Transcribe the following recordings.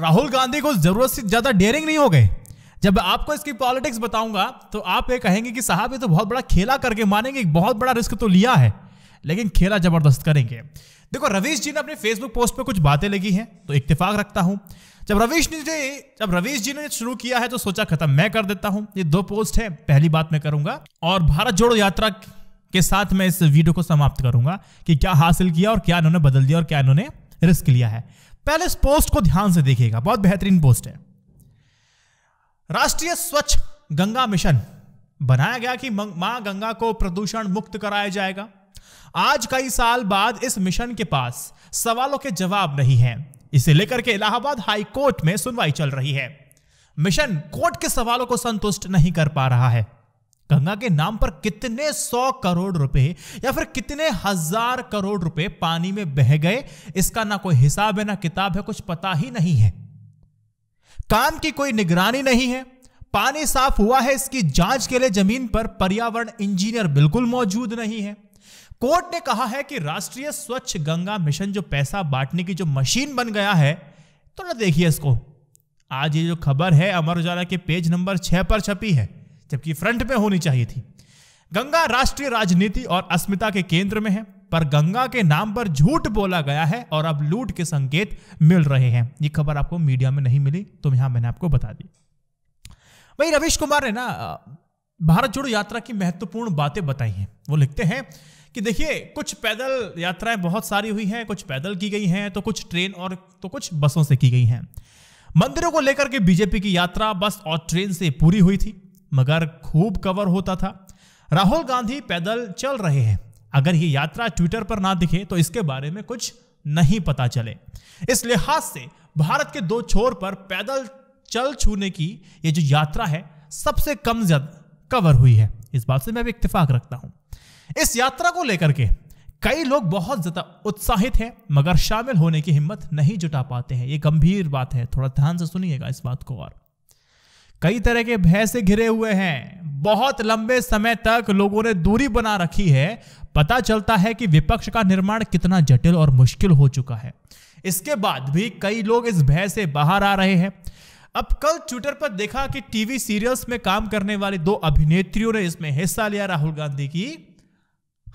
राहुल गांधी को जरूरत से ज्यादा डेयरिंग नहीं हो गए जब आपको इसकी पॉलिटिक्स बताऊंगा तो आप ये कहेंगे कि साहब ये तो बहुत बड़ा खेला करके मानेंगे बहुत बड़ा रिस्क तो लिया है लेकिन खेला जबरदस्त करेंगे देखो रवीश जी ने अपने फेसबुक पोस्ट पे कुछ बातें लगी हैं तो इतफाक रखता हूं जब रवीश जी ने जब रवीश जी ने शुरू किया है तो सोचा खत्म मैं कर देता हूं ये दो पोस्ट है पहली बात मैं करूंगा और भारत जोड़ो यात्रा के साथ मैं इस वीडियो को समाप्त करूंगा कि क्या हासिल किया और क्या इन्होंने बदल दिया और क्या इन्होंने रिस्क लिया है पहले इस पोस्ट को ध्यान से देखिएगा बहुत बेहतरीन पोस्ट है राष्ट्रीय स्वच्छ गंगा मिशन बनाया गया कि मां गंगा को प्रदूषण मुक्त कराया जाएगा आज कई साल बाद इस मिशन के पास सवालों के जवाब नहीं है इसे लेकर के इलाहाबाद हाई कोर्ट में सुनवाई चल रही है मिशन कोर्ट के सवालों को संतुष्ट नहीं कर पा रहा है गंगा के नाम पर कितने सौ करोड़ रुपए या फिर कितने हजार करोड़ रुपए पानी में बह गए इसका ना कोई हिसाब है ना किताब है कुछ पता ही नहीं है काम की कोई निगरानी नहीं है पानी साफ हुआ है इसकी जांच के लिए जमीन पर पर्यावरण इंजीनियर बिल्कुल मौजूद नहीं है कोर्ट ने कहा है कि राष्ट्रीय स्वच्छ गंगा मिशन जो पैसा बांटने की जो मशीन बन गया है थोड़ा तो देखिए इसको आज ये जो खबर है अमर उजाला के पेज नंबर छह पर छपी है जबकि फ्रंट में होनी चाहिए थी गंगा राष्ट्रीय राजनीति और अस्मिता के केंद्र में है पर गंगा के नाम पर झूठ बोला गया है और अब लूट के संकेत मिल रहे हैं ये खबर आपको मीडिया में नहीं मिली तो यहां मैंने आपको बता दी वही रविश कुमार ने ना भारत जोड़ो यात्रा की महत्वपूर्ण बातें बताई हैं वो लिखते हैं कि देखिए कुछ पैदल यात्राएं बहुत सारी हुई हैं कुछ पैदल की गई हैं तो कुछ ट्रेन और तो कुछ बसों से की गई हैं मंदिरों को लेकर के बीजेपी की यात्रा बस और ट्रेन से पूरी हुई थी मगर खूब कवर होता था राहुल गांधी पैदल चल रहे हैं अगर ये यात्रा ट्विटर पर ना दिखे तो इसके बारे में कुछ नहीं पता चले इस लिहाज से भारत के दो छोर पर पैदल चल छूने की ये जो यात्रा है सबसे कम कवर हुई है इस बात से मैं भी इतफाक रखता हूं इस यात्रा को लेकर के कई लोग बहुत ज़्यादा उत्साहित हैं मगर शामिल होने की हिम्मत नहीं जुटा पाते हैं ये गंभीर बात है थोड़ा ध्यान से सुनिएगा इस बात को और कई तरह के भय से घिरे हुए हैं बहुत लंबे समय तक लोगों ने दूरी बना रखी है पता चलता है कि विपक्ष का निर्माण कितना जटिल और मुश्किल हो चुका है इसके बाद भी कई लोग इस भय से बाहर आ रहे हैं अब कल ट्विटर पर देखा कि टीवी सीरियल्स में काम करने वाली दो अभिनेत्रियों ने इसमें हिस्सा लिया राहुल गांधी की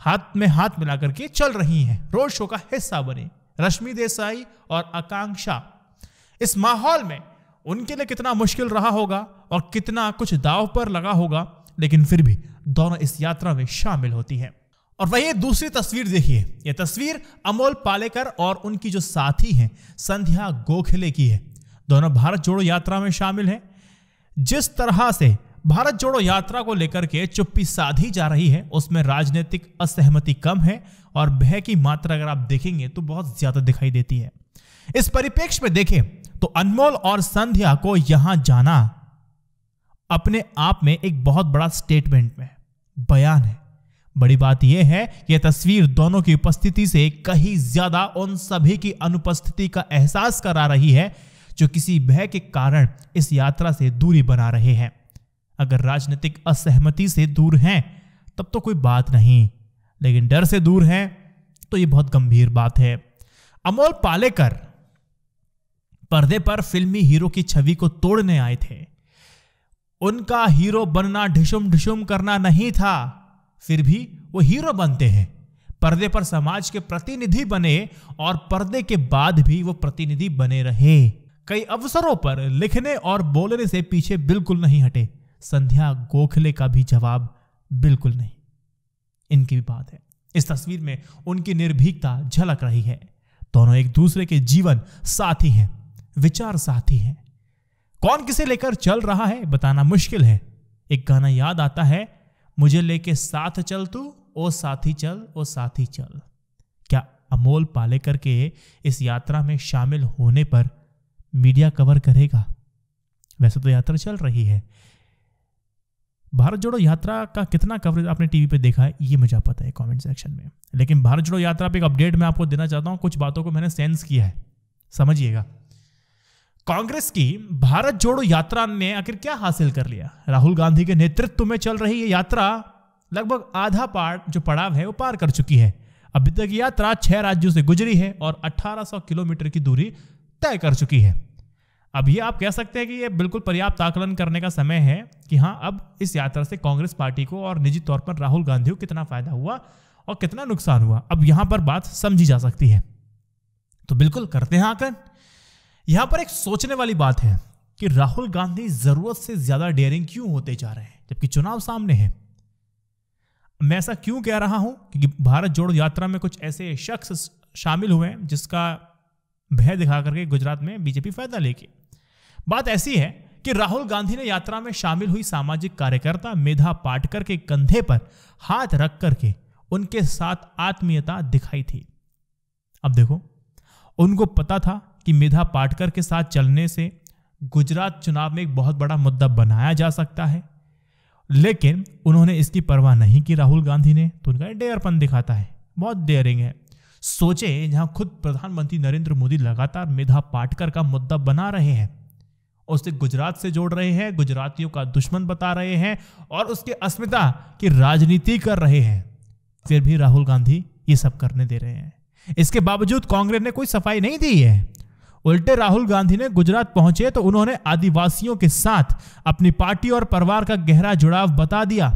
हाथ में हाथ मिलाकर के चल रही हैं रोड शो का हिस्सा बने रश्मि देसाई और आकांक्षा इस माहौल में उनके लिए कितना मुश्किल रहा होगा और कितना कुछ दाव पर लगा होगा लेकिन फिर भी दोनों इस यात्रा में शामिल होती है और वही दूसरी तस्वीर देखिए यह तस्वीर अमोल पालेकर और उनकी जो साथी हैं संध्या गोखले की है दोनों भारत जोड़ो यात्रा में शामिल हैं जिस तरह से भारत जोड़ो यात्रा को लेकर के चुप्पी साधी जा रही है उसमें राजनीतिक असहमति कम है और भय की मात्रा अगर आप देखेंगे तो बहुत ज्यादा दिखाई देती है इस परिपेक्ष में देखें तो अनमोल और संध्या को यहां जाना अपने आप में एक बहुत बड़ा स्टेटमेंट में बयान है बड़ी बात यह है यह तस्वीर दोनों की उपस्थिति से कहीं ज्यादा उन सभी की अनुपस्थिति का एहसास करा रही है जो किसी भय के कारण इस यात्रा से दूरी बना रहे हैं अगर राजनीतिक असहमति से दूर हैं तब तो कोई बात नहीं लेकिन डर से दूर हैं तो यह बहुत गंभीर बात है अमोल पालेकर पर्दे पर फिल्मी हीरो की छवि को तोड़ने आए थे उनका हीरो बनना ढिशुम ढिशुम करना नहीं था फिर भी वो हीरो बनते हैं पर्दे पर समाज के प्रतिनिधि बने और पर्दे के बाद भी वो प्रतिनिधि बने रहे कई अवसरों पर लिखने और बोलने से पीछे बिल्कुल नहीं हटे संध्या गोखले का भी जवाब बिल्कुल नहीं इनकी भी बात है इस तस्वीर में उनकी निर्भीकता झलक रही है दोनों एक दूसरे के जीवन साथी हैं विचार साथी है कौन किसे लेकर चल रहा है बताना मुश्किल है एक गाना याद आता है मुझे लेके साथ चल तू ओ साथी चल ओ साथी चल क्या अमोल पालेकर के इस यात्रा में शामिल होने पर मीडिया कवर करेगा वैसे तो यात्रा चल रही है भारत जोड़ो यात्रा का कितना कवरेज आपने टीवी पे देखा है ये मुझे पता है कमेंट सेक्शन में लेकिन भारत जोड़ो यात्रा पे एक अपडेट मैं आपको देना चाहता हूँ कुछ बातों को मैंने सेंस किया है समझिएगा कांग्रेस की भारत जोड़ो यात्रा ने आखिर क्या हासिल कर लिया राहुल गांधी के नेतृत्व में चल रही ये यात्रा लगभग आधा पार जो पड़ाव है वो पार कर चुकी है अभी तक यात्रा छह राज्यों से गुजरी है और 1800 किलोमीटर की दूरी तय कर चुकी है अब ये आप कह सकते हैं कि ये बिल्कुल पर्याप्त आकलन करने का समय है कि हाँ अब इस यात्रा से कांग्रेस पार्टी को और निजी तौर पर राहुल गांधी को कितना फायदा हुआ और कितना नुकसान हुआ अब यहां पर बात समझी जा सकती है तो बिल्कुल करते हैं आकलन यहां पर एक सोचने वाली बात है कि राहुल गांधी जरूरत से ज्यादा डेयरिंग क्यों होते जा रहे हैं जबकि चुनाव सामने है मैं ऐसा क्यों कह रहा हूं क्योंकि भारत जोड़ो यात्रा में कुछ ऐसे शख्स शामिल हुए हैं जिसका भय दिखा करके गुजरात में बीजेपी फायदा लेके बात ऐसी है कि राहुल गांधी ने यात्रा में शामिल हुई सामाजिक कार्यकर्ता मेधा पाटकर के कंधे पर हाथ रख करके उनके साथ आत्मीयता दिखाई थी अब देखो उनको पता था कि मेधा पाटकर के साथ चलने से गुजरात चुनाव में एक बहुत बड़ा मुद्दा बनाया जा सकता है लेकिन उन्होंने इसकी परवाह नहीं की राहुल गांधी ने तो उनका डेयरपन दिखाता है बहुत डेयरिंग है सोचे जहां खुद प्रधानमंत्री नरेंद्र मोदी लगातार मेधा पाटकर का मुद्दा बना रहे हैं उसे गुजरात से जोड़ रहे हैं गुजरातियों का दुश्मन बता रहे हैं और उसके अस्मिता की राजनीति कर रहे हैं फिर भी राहुल गांधी ये सब करने दे रहे हैं इसके बावजूद कांग्रेस ने कोई सफाई नहीं दी है उल्टे राहुल गांधी ने गुजरात पहुंचे तो उन्होंने आदिवासियों के साथ अपनी पार्टी और परिवार का गहरा जुड़ाव बता दिया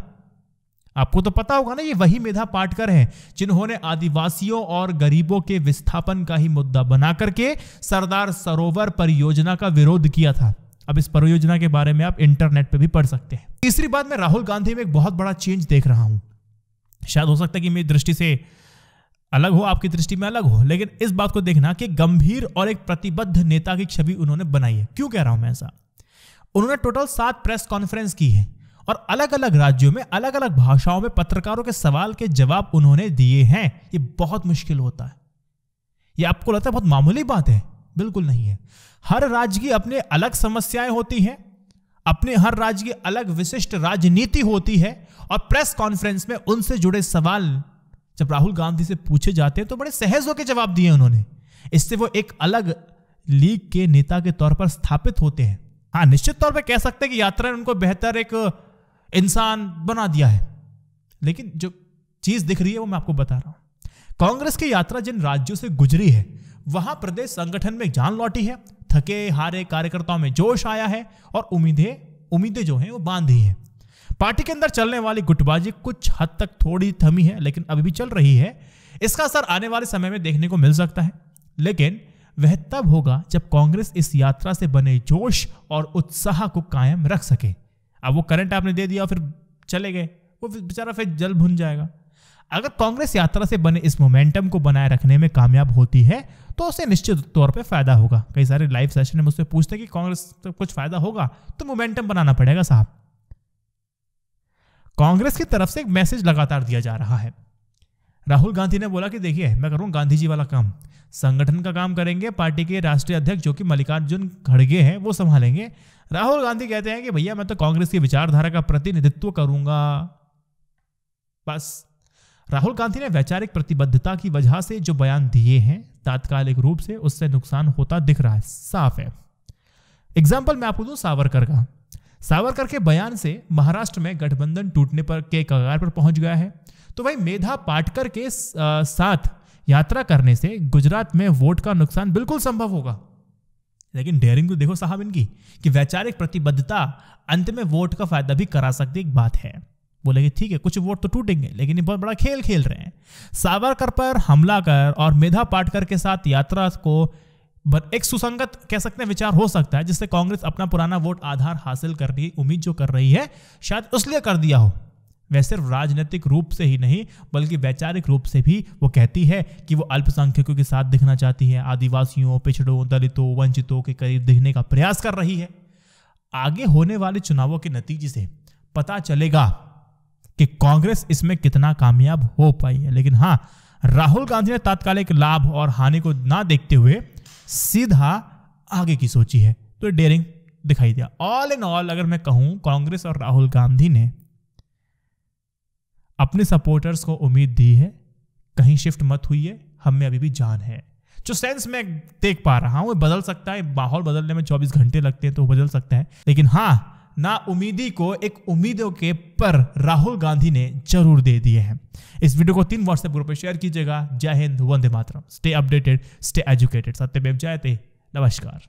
आपको तो पता होगा ना ये वही मेधा पाटकर हैं जिन्होंने आदिवासियों और गरीबों के विस्थापन का ही मुद्दा बना करके सरदार सरोवर परियोजना का विरोध किया था अब इस परियोजना के बारे में आप इंटरनेट पर भी पढ़ सकते हैं तीसरी बात मैं राहुल गांधी में एक बहुत बड़ा चेंज देख रहा हूं शायद हो सकता है कि मेरी दृष्टि से अलग हो आपकी दृष्टि में अलग हो लेकिन इस बात को देखना कि गंभीर और एक प्रतिबद्ध नेता की छवि उन्होंने बनाई है क्यों कह रहा हूं मैं ऐसा उन्होंने टोटल सात प्रेस कॉन्फ्रेंस की है और अलग अलग राज्यों में अलग अलग भाषाओं में पत्रकारों के सवाल के जवाब उन्होंने दिए हैं ये बहुत मुश्किल होता है ये आपको लगता है बहुत मामूली बात है बिल्कुल नहीं है हर राज्य की अपने अलग समस्याएं होती हैं अपने हर राज्य की अलग विशिष्ट राजनीति होती है और प्रेस कॉन्फ्रेंस में उनसे जुड़े सवाल जब राहुल गांधी से पूछे जाते हैं तो बड़े सहज होकर जवाब दिए उन्होंने इससे वो एक अलग लीग के नेता के तौर पर स्थापित होते हैं हाँ निश्चित तौर पर कह सकते हैं कि यात्रा ने उनको बेहतर एक इंसान बना दिया है लेकिन जो चीज़ दिख रही है वो मैं आपको बता रहा हूँ कांग्रेस की यात्रा जिन राज्यों से गुजरी है वहां प्रदेश संगठन में जान लौटी है थके हारे कार्यकर्ताओं में जोश आया है और उम्मीदें उम्मीदें जो हैं वो बांधी हैं पार्टी के अंदर चलने वाली गुटबाजी कुछ हद तक थोड़ी थमी है लेकिन अभी भी चल रही है इसका असर आने वाले समय में देखने को मिल सकता है लेकिन वह तब होगा जब कांग्रेस इस यात्रा से बने जोश और उत्साह को कायम रख सके अब वो करंट आपने दे दिया फिर चले गए वो बेचारा फिर जल भुन जाएगा अगर कांग्रेस यात्रा से बने इस मोमेंटम को बनाए रखने में कामयाब होती है तो उसे निश्चित तौर पे फायदा होगा कई सारे लाइव सेशन में मुझसे पूछते हैं कि कांग्रेस तो कुछ फायदा होगा तो मोमेंटम बनाना पड़ेगा साहब कांग्रेस की तरफ से एक मैसेज लगातार दिया जा रहा है राहुल गांधी ने बोला कि देखिए मैं करूँ गांधी जी वाला काम संगठन का काम करेंगे पार्टी के राष्ट्रीय अध्यक्ष जो कि मल्लिकार्जुन खड़गे हैं वो संभालेंगे राहुल गांधी कहते हैं कि भैया मैं तो कांग्रेस की विचारधारा का प्रतिनिधित्व करूंगा बस राहुल गांधी ने वैचारिक प्रतिबद्धता की वजह से जो बयान दिए हैं तात्कालिक रूप से उससे नुकसान होता दिख रहा है साफ है एग्जाम्पल मैं आपको दूं सावरकर का सावरकर के बयान से महाराष्ट्र में गठबंधन टूटने पर के कगार पर पहुंच गया है तो वही मेधा पाटकर के साथ यात्रा करने से गुजरात में वोट का नुकसान बिल्कुल संभव होगा लेकिन डेयरिंग तो देखो साहब इनकी कि वैचारिक प्रतिबद्धता अंत में वोट का फायदा भी करा सकती एक बात है बोलेंगे ठीक है कुछ वोट तो टूटेंगे लेकिन ये बहुत बड़ा खेल खेल रहे हैं सावरकर पर हमला कर और मेधा पाटकर के साथ यात्रा को बट एक सुसंगत कह सकते हैं विचार हो सकता है जिससे कांग्रेस अपना पुराना वोट आधार हासिल करने की उम्मीद जो कर रही है शायद उसलिए कर दिया हो वह सिर्फ राजनीतिक रूप से ही नहीं बल्कि वैचारिक रूप से भी वो कहती है कि वो अल्पसंख्यकों के साथ दिखना चाहती है आदिवासियों पिछड़ों दलितों वंचितों के करीब दिखने का प्रयास कर रही है आगे होने वाले चुनावों के नतीजे से पता चलेगा कि कांग्रेस इसमें कितना कामयाब हो पाई है लेकिन हाँ राहुल गांधी ने तात्कालिक लाभ और हानि को ना देखते हुए सीधा आगे की सोची है तो डेयरिंग दिखाई दिया ऑल इन ऑल अगर मैं कहूं कांग्रेस और राहुल गांधी ने अपने सपोर्टर्स को उम्मीद दी है कहीं शिफ्ट मत हुई है हम में अभी भी जान है जो सेंस मैं देख पा रहा हूं बदल सकता है माहौल बदलने में 24 घंटे लगते हैं तो बदल सकता है लेकिन हाँ ना उम्मीदी को एक उम्मीदों के पर राहुल गांधी ने जरूर दे दिए हैं इस वीडियो को तीन व्हाट्सएप ग्रुप में शेयर कीजिएगा जय हिंद वंदे मातरम स्टे अपडेटेड स्टे एजुकेटेड सत्यमेव जयते नमस्कार